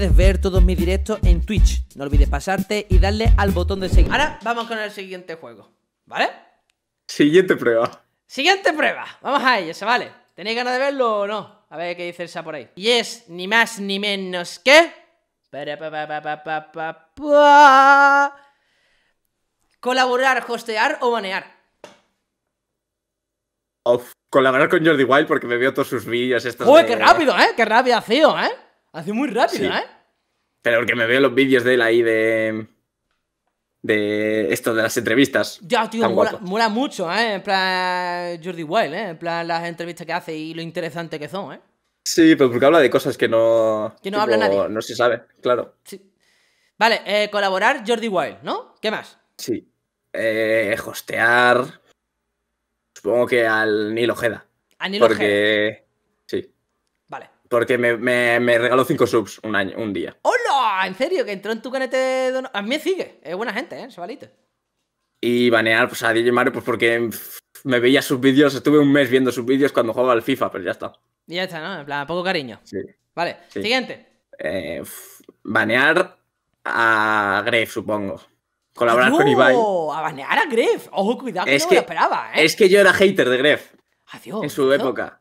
puedes ver todos mis directos en Twitch. No olvides pasarte y darle al botón de seguir. Ahora vamos con el siguiente juego, ¿vale? Siguiente prueba. Siguiente prueba. Vamos a ello, se ¿vale? ¿Tenéis ganas de verlo o no? A ver qué dice esa por ahí. Y es ni más ni menos que... Colaborar, hostear o banear. colaborar con Jordi Wild porque me veo todos sus vídeos. Uy, qué rápido, eh! ¡Qué rápido ha sido, eh! Hace muy rápido, ¿eh? Pero porque me veo los vídeos de él ahí de. De esto de las entrevistas. Ya, tío, mola, mucho, ¿eh? En plan Jordi Wild, ¿eh? En plan las entrevistas que hace y lo interesante que son, ¿eh? Sí, pero pues porque habla de cosas que no. Que no habla nadie. No se sabe, claro. Sí. Vale, eh, colaborar Jordi Wild, ¿no? ¿Qué más? Sí. Eh, hostear. Supongo que al Nilo Ojeda. Nilo Porque. Porque me, regaló cinco subs un, año, un día. ¡Hola! ¿En serio? ¿Que entró en tu canete de A mí sigue. Es buena gente, ¿eh? Chavalito. Y banear pues, a DJ Mario, pues porque me veía sus vídeos. Estuve un mes viendo sus vídeos cuando jugaba al FIFA, pero ya está. ya está, ¿no? En plan, poco cariño. Sí. Vale, siguiente. Eh, banear a gref supongo. Colaborar con Ibai. ¡A banear a Gref! ¡Ojo, cuidado, que es no que, lo esperaba, ¿eh! Es que yo era hater de Gref. Adiós. En su época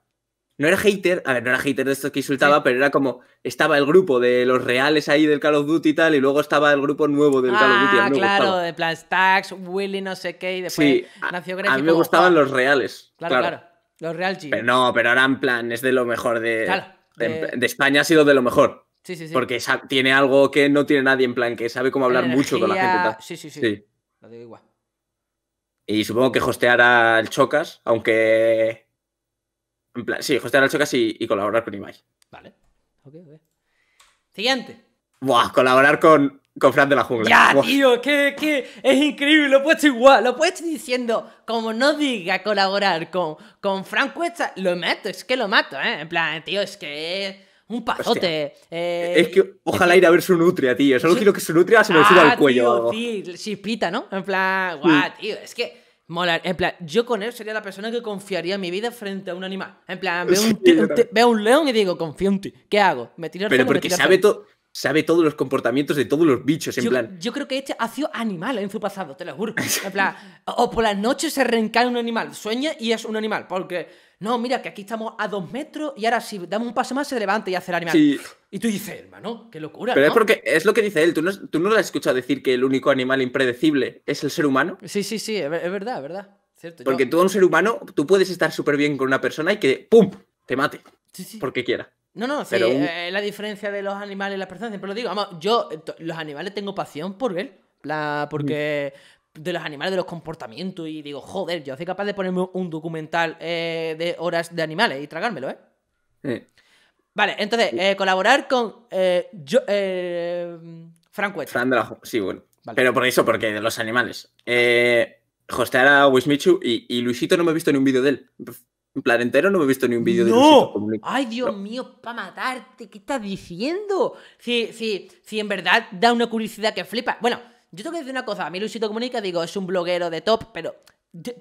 no era hater, a ver, no era hater de estos que insultaba, pero era como, estaba el grupo de los reales ahí del Call of Duty y tal, y luego estaba el grupo nuevo del Call of Duty. Ah, claro, de plan Stacks, Willy, no sé qué, y después nació Greg. A mí me gustaban los reales. Claro, claro. Los real Pero no, pero ahora en plan, es de lo mejor de, de... España, ha sido de lo mejor. Sí, sí, sí. Porque tiene algo que no tiene nadie en plan, que sabe cómo hablar mucho con la gente. Tal. Sí, sí, sí, Lo digo igual. Y supongo que hosteará el Chocas, aunque en plan, sí, hostear al Chocas y, colaborar con Imai. Vale. Ok, ok. Siguiente. Buah, colaborar con, con Fran de la Jungla. Ya, tío, que, es increíble, lo he puesto igual, lo he diciendo, como no diga colaborar con, con Fran Cuesta, lo meto, es que lo mato, ¿eh? En plan, tío, es que es un pasote. Eh, es que ojalá ir a ver su nutria, tío, solo quiero que su nutria se me suba al ah, cuello. Tío, sí, pita, ¿no? En plan, guau, mm. tío, es que Mola, en plan, yo con él sería la persona que confiaría mi vida frente a un animal. En plan, veo, un, león y digo, confío en ti. ¿Qué hago? ¿Me tiro Pero porque sabe, sabe todos los comportamientos de todos los bichos, en yo, plan. Yo creo que este ha sido animal en su pasado, te lo juro. En plan, o por la noche se reencarna un animal, sueña y es un animal, porque no, mira, que aquí estamos a dos metros y ahora si damos un paso más se levanta y hace el animal. Y tú dices, hermano, qué locura. Pero es porque es lo que dice él, tú no, tú lo has escuchado decir que el único animal impredecible es el ser humano. Sí, sí, sí, es, verdad, es verdad. Cierto, porque todo tú un ser humano, tú puedes estar súper bien con una persona y que, ¡pum!, te mate. Sí, sí. Porque quiera. No, no, Pero eh, la diferencia de los animales y las personas, siempre lo digo. Vamos, yo, los animales tengo pasión por él. La, porque, mm de los animales, de los comportamientos, y digo, joder, yo soy capaz de ponerme un documental eh, de horas de animales y tragármelo, ¿eh? Vale, entonces, eh, colaborar con eh, yo, eh, Frank West. Fran Sí, bueno. Pero por eso, porque de los animales. Eh, hostear a Wismichu y, Luisito no me he visto ni un vídeo de él. En plan entero no me he visto ni un vídeo de Luisito ¡Ay, Dios mío, para matarte! ¿Qué estás diciendo? Si, si, si en verdad da una curiosidad que flipa. Bueno, yo tengo que decir una cosa, a mí Luisito Comunica, digo, es un bloguero de top, pero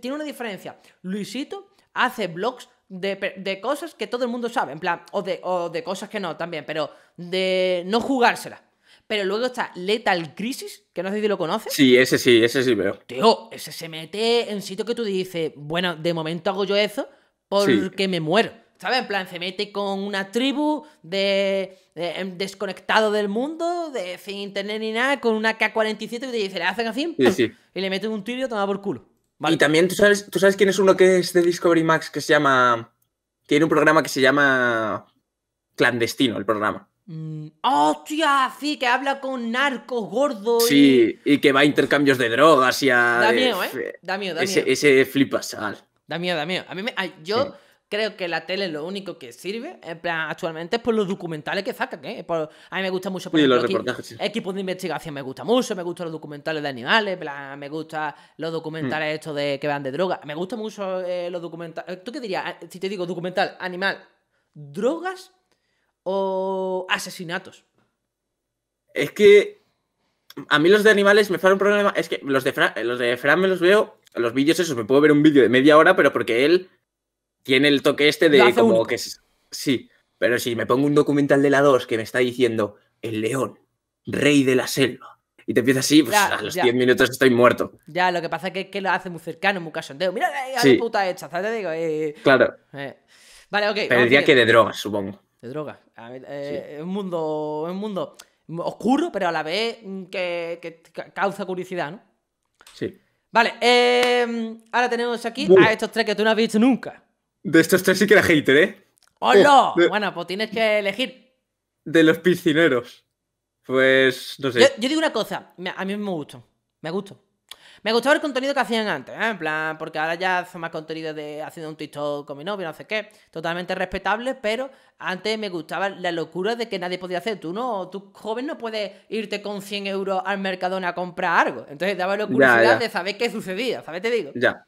tiene una diferencia. Luisito hace blogs de, cosas que todo el mundo sabe, en plan, o de, cosas que no también, pero de no jugársela. Pero luego está Lethal Crisis, que no sé si lo conoces. Sí, ese sí, ese sí veo. Tío, ese se mete en sitio que tú dices, bueno, de momento hago yo eso porque me muero. ¿Sabes? En plan, se mete con una tribu de, em, desconectado del mundo, de sin internet ni nada, con una K-47 y dice le hacen así y le meten un tiro tomado por culo. Vale. Y también tú sabes, tú sabes quién es uno que es de Discovery Max que se llama. Tiene un programa que se llama Clandestino, el programa. Mm, ¡Hostia! Sí, que habla con narcos gordos. Sí, y... que va a intercambios de drogas y a. Da miedo, ¿eh? Da miedo, da Ese, ese flipas, Da miedo, da miedo. A mí me. yo creo que la tele es lo único que sirve, plan, actualmente es por los documentales que sacan, ¿eh? a mí me gusta mucho, por los equipos equipo de investigación me gusta mucho, me gustan los documentales de animales, me gustan los documentales mm. estos de que van de droga, me gusta mucho eh, los documentales. Eh, ¿Tú qué dirías ah, si te digo documental, animal, drogas o asesinatos? Es que a mí los de animales me fueron un problema, es que los de eh, los de Fran me los veo, los vídeos esos, me puedo ver un vídeo de media hora, pero porque él tiene el toque este de como que sí, pero si me pongo un documental de la 2 que me está diciendo el león, rey de la selva, y te empieza así, pues a los 10 minutos estoy muerto. Ya, lo que pasa es que, lo hace muy cercano, muy casondeo. Mira, eh, a puta hecha, Te digo, eh, claro. Eh. Vale, ok. Pero diría que de drogas, supongo. De drogas. un mundo, un mundo oscuro, pero a la vez mm, que, causa curiosidad, ¿no? Sí. Vale, em, ahora tenemos aquí a estos tres que tú no has visto nunca. De estos tres sí que era hater, ¿eh? ¡Oh, no! bueno, pues tienes que elegir. De los piscineros. Pues no sé. Yo, digo una cosa, a mí me gustó. Me gustó. Me gustaba el contenido que hacían antes, ¿eh? en plan, porque ahora ya son más contenido de haciendo un TikTok con mi novio, no sé qué. Totalmente respetable, pero antes me gustaba la locura de que nadie podía hacer. Tú no, tú joven no puedes irte con 100 euros al Mercadona a comprar algo. Entonces daba la curiosidad de saber qué sucedía, ¿sabes? Te digo. Ya.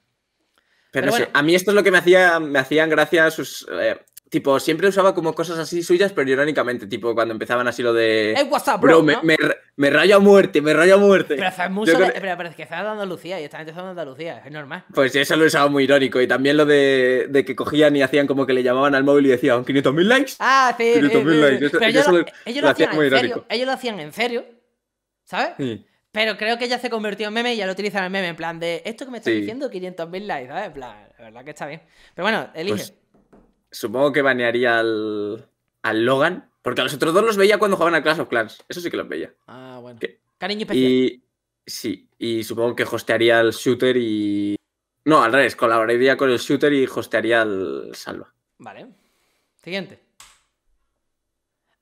Pero, no sé, a mí esto es lo que me hacía, me hacían gracia sus, eh, tipo, siempre usaba como cosas así suyas, pero irónicamente, tipo, cuando empezaban así lo de. Hey, bro, me, rayo a muerte, me rayo a muerte. Pero, e- es, mucho que... pero, parece que de Andalucía y esta empezando Andalucía, es normal. Pues eso lo usaba muy irónico. Y también lo de, de, que cogían y hacían como que le llamaban al móvil y decían 500.000 likes. Ah, sí. 500.000 likes. ellos, lo, hacían, en serio. Ellos lo hacían en serio, ¿sabes? Sí. Pero creo que ya se convirtió en meme y ya lo utilizan en meme, en plan de esto que me estás diciendo, 500.000 likes, ¿sabes? En plan, la verdad que está bien. Pero bueno, elige. Pues, supongo que banearía al, al Logan, porque a los otros dos los veía cuando jugaban a Clash of Clans. Eso sí que los veía. Ah, bueno. Cariño especial. Y sí, y supongo que hostearía al shooter y. No, al revés, colaboraría con el shooter y hostearía al salva. Vale. Siguiente.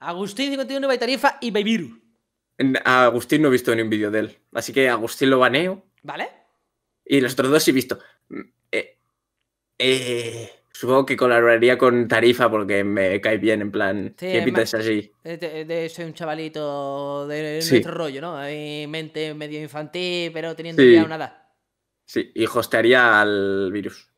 Agustín 51 Tarifa y Viru. A Agustín no he visto ni un vídeo de él. Así que Agustín lo baneo. ¿Vale? Y los otros dos sí he visto. Mm, eh, eh, supongo que colaboraría con Tarifa porque me cae bien, en plan. Sí, así. Eh, soy un chavalito de nuestro rollo, ¿no? Hay mente medio infantil, pero teniendo sí. ya una Sí, y hostearía al virus.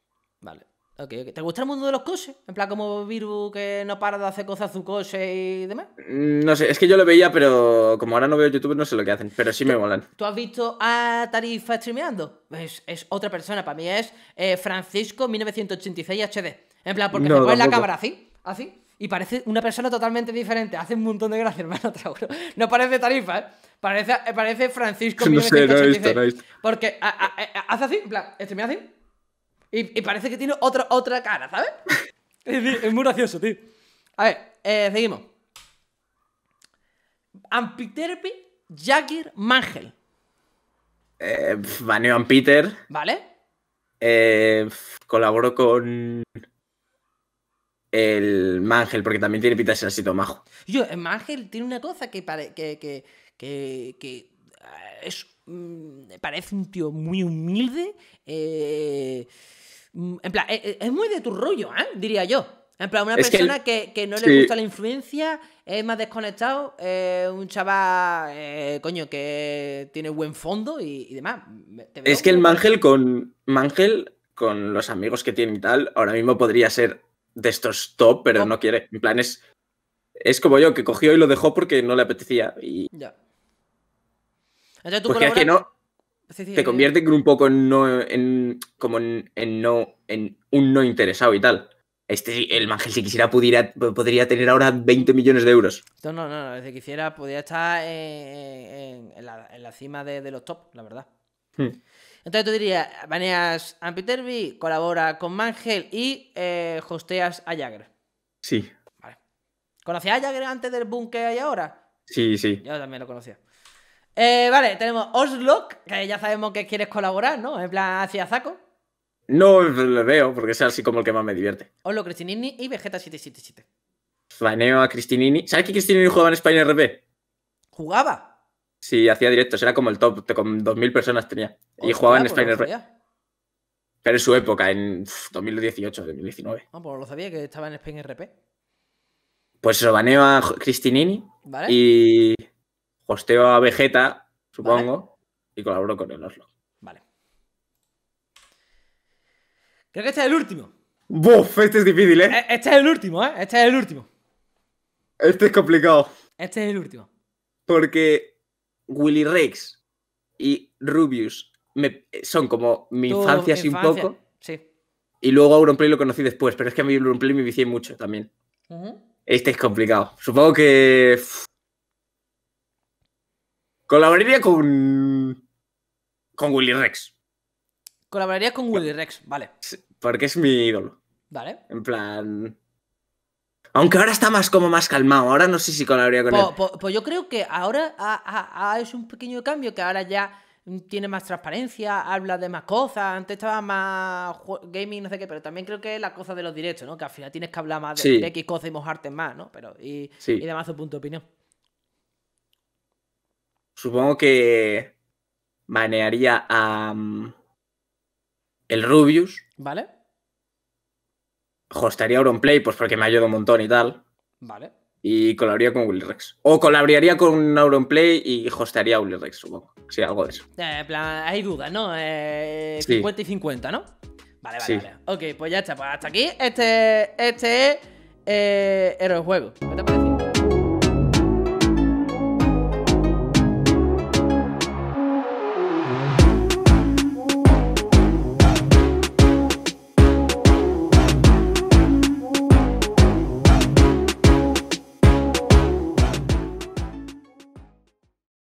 Vale. ¿Te gusta el mundo de los coches? En plan, como Viru que no para de hacer cosas a su coche y demás. Mm, no sé, es que yo lo veía, pero como ahora no veo YouTube, no sé lo que hacen, pero sí me molan. ¿Tú has visto a Tarifa streameando? Es, otra persona, para mí es eh, Francisco 1986 HD. En plan, porque se pone la cámara así, así, y parece una persona totalmente diferente. Hace un montón de gracia, hermano, No parece Tarifa, ¿eh? Parece, parece Francisco 1986. Porque hace así, en plan, streamea así y, parece que tiene otra, otra cara, ¿sabes? es, muy gracioso, tío. A ver, eh, seguimos. Ampiterpi Jagir Mangel. Eh, baneo Vale. Eh, colaboro con el Mangel, porque también tiene pita de ser así majo. Yo, el Mangel tiene una cosa que, pare, que, que, que, eh, es, mm, parece un tío muy humilde. Eh, Mm, en plan, eh, eh, es, muy de tu rollo, ¿eh? diría yo. En plan, una persona que, no le gusta la influencia, es más desconectado, un chaval, coño, que tiene buen fondo y, demás. Es que el Mangel con, Mangel con los amigos que tiene y tal, ahora mismo podría ser de estos top, pero no oh. quiere. En plan, es, es como yo, que cogió y lo dejó porque no le apetecía. Y... Ya. que no te convierte un poco en como en, un no interesado y tal. Este, el Mangel, si quisiera, pudiera, podría tener ahora 20 millones de euros. No, no, no, si quisiera, podría estar en, la, cima de, los top, la verdad. Hmm. Entonces tú dirías, baneas a colabora con Mangel y eh, hosteas a Jagger. Sí. Vale. ¿Conocías a Jagger antes del boom que hay ahora? Sí, sí. Yo también lo conocía. Eh, vale, tenemos Oslock, que ya sabemos que quieres colaborar, ¿no? En plan, hacia Zaco. No le veo, porque es así como el que más me divierte. Oslo Cristinini y Vegeta777. Baneo a Cristinini. ¿Sabes que Cristinini jugaba en España RP? ¿Jugaba? Sí, hacía directos, era como el top, con 2.000 personas tenía. y jugaba en pues España RP. Pero en su época, en 2018, 2019. Ah, pues lo sabía que estaba en Spain RP. Pues lo baneo a Cristinini. Y Posteo a Vegeta, supongo, y colaboro con el Oslo. Vale. Creo que este es el último. ¡Buf! Este es difícil, ¿eh? E-, este es el último, ¿eh? Este es el último. Este es complicado. Este es el último. Porque Willy Rex y Rubius son como mi infancia, así un poco. Sí. Y luego Auronplay lo conocí después, pero es que a mí Auronplay me vicié mucho también. Este es complicado. Supongo que. Colaboraría con. con Willy Rex. Colaboraría con Willy Rex, vale. Porque es mi ídolo. Vale. En plan. Aunque ahora está más como más calmado. Ahora no sé si colaboraría con él. Pues yo creo que ahora es un pequeño cambio que ahora ya tiene más transparencia, habla de más cosas. Antes estaba más gaming, no sé qué, pero también creo que es la cosa de los derechos, ¿no? Que al final tienes que hablar más de, X cosas y mojarte más, ¿no? Pero, y, y punto de opinión. Supongo que manearía a. Mm, el Rubius. Vale. Hostaría Auronplay, pues porque me ayuda un montón y tal. Vale. Y colaboraría con Willy Rex. O colaboraría con Auronplay y hostaría a Willy Rex, supongo. Sí, algo de eso. Eh, en plan, hay dudas, ¿no? 50 eh, y 50, ¿no? Vale, vale, vale. Ok, pues ya está. Pues hasta aquí. Este, este es eh, el Juego.